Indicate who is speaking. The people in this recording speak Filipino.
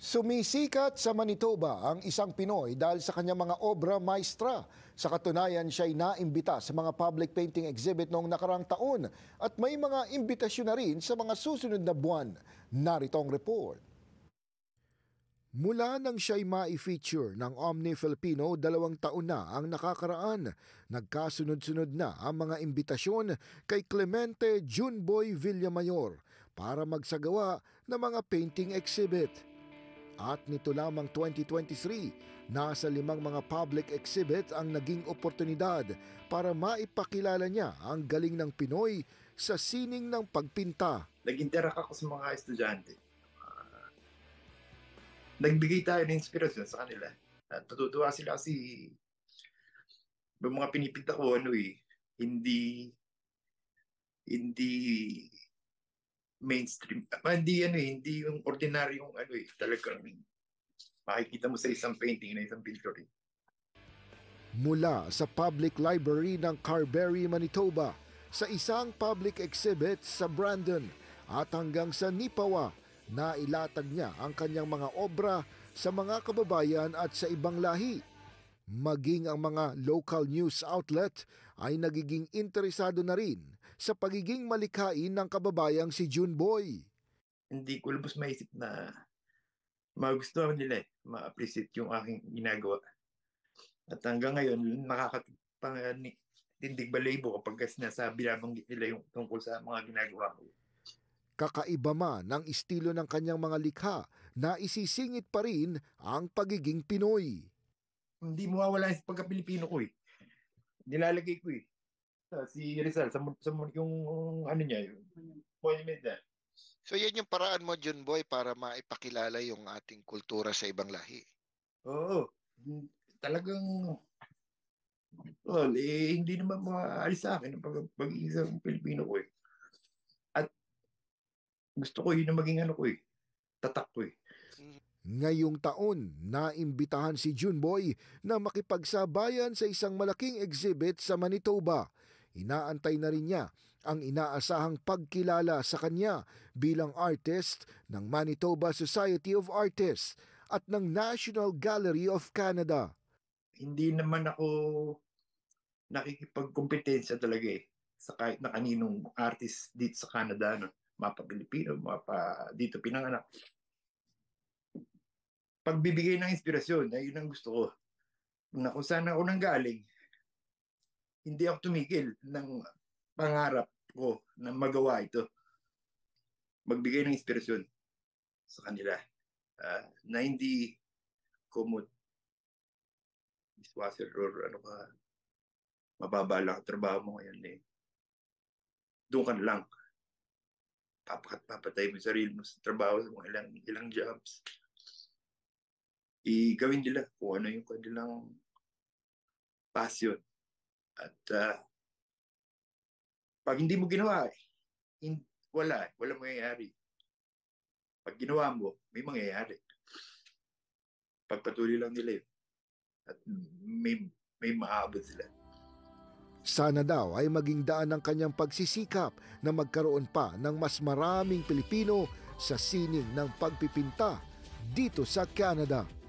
Speaker 1: Sumisikat sa Manitoba ang isang Pinoy dahil sa kanyang mga obra maestra. Sa katunayan, siya'y naimbita sa mga public painting exhibit noong nakarang taon at may mga imbitasyon na rin sa mga susunod na buwan. Narito ang report. Mula nang siya'y ma-feature ng Omni Filipino, dalawang taon na ang nakakaraan. Nagkasunod-sunod na ang mga imbitasyon kay Clemente Junboy Villamayor para magsagawa ng mga painting exhibit at nito lamang 2023, nasa limang mga public exhibit ang naging oportunidad para maipakilala niya ang galing ng Pinoy sa sining ng pagpinta.
Speaker 2: Nag-interact ako sa mga estudyante. Uh, nagbigay tayo ng inspirasyon sa kanila. At ah, natutuwa sila kasi yung mga pinipinta ko ano eh, hindi hindi mainstream. Ah, hindi ano eh, hindi yung ordinaryong ano eh, talagang makikita mo sa isang painting na isang picture eh.
Speaker 1: Mula sa Public Library ng Carberry, Manitoba, sa isang public exhibit sa Brandon at hanggang sa Nipawa, na ilatag niya ang kanyang mga obra sa mga kababayan at sa ibang lahi. Maging ang mga local news outlet ay nagiging interesado na rin sa pagiging malikain ng kababayang si June Boy.
Speaker 2: Hindi ko lubos maisip na magustuhan nila eh, ma-appreciate yung aking ginagawa. At hanggang ngayon, nakakatindig Balaybo kapag sinasabi nabanggit nila yung tungkol sa mga ginagawa ko.
Speaker 1: Kakaiba man ang estilo ng kanyang mga likha na isisingit pa rin ang pagiging Pinoy. Hindi mawawala sa pagka-Pilipino ko eh. Nilalagay ko eh. Ah, si Rizal, sa, sa yung ano niya, yun. monument niya. So yan yung paraan mo, Jun Boy, para maipakilala yung ating kultura sa ibang lahi.
Speaker 2: Oo. Talagang well, eh, hindi naman maaalis sa akin ang pag pag-iisang Pilipino ko eh.
Speaker 1: At gusto ko yun na maging ano ko eh. Tatak ko eh. Mm-hmm. Ngayong taon, naimbitahan si Junboy na makipagsabayan sa isang malaking exhibit sa Manitoba Inaantay na rin niya ang inaasahang pagkilala sa kanya bilang artist ng Manitoba Society of Artists at ng National Gallery of Canada. Hindi naman
Speaker 2: ako nakikipagkompetensya talaga eh sa kahit na kaninong artist dito sa Canada, no? mapa Pilipino, mapa dito pinanganak. Pagbibigay ng inspirasyon, ayun ang gusto ko. Na kung saan ako nang galing, hindi ako tumigil ng pangarap ko na magawa ito. Magbigay ng inspirasyon sa kanila uh, na hindi kumot dishwasher or ano ba, mababa lang ang trabaho mo ngayon eh. Doon ka lang. Papakat papatay mo sarili mo sa trabaho sa mga ilang, ilang jobs. I gawin nila kung ano yung kanilang passion at uh, pag hindi mo ginawa, eh, in, wala, eh, wala mangyayari. Pag ginawa mo, may mangyayari. Pagpatuloy lang nila yun. Eh. At may, may maabot sila.
Speaker 1: Sana daw ay maging daan ng kanyang pagsisikap na magkaroon pa ng mas maraming Pilipino sa sining ng pagpipinta dito sa Canada.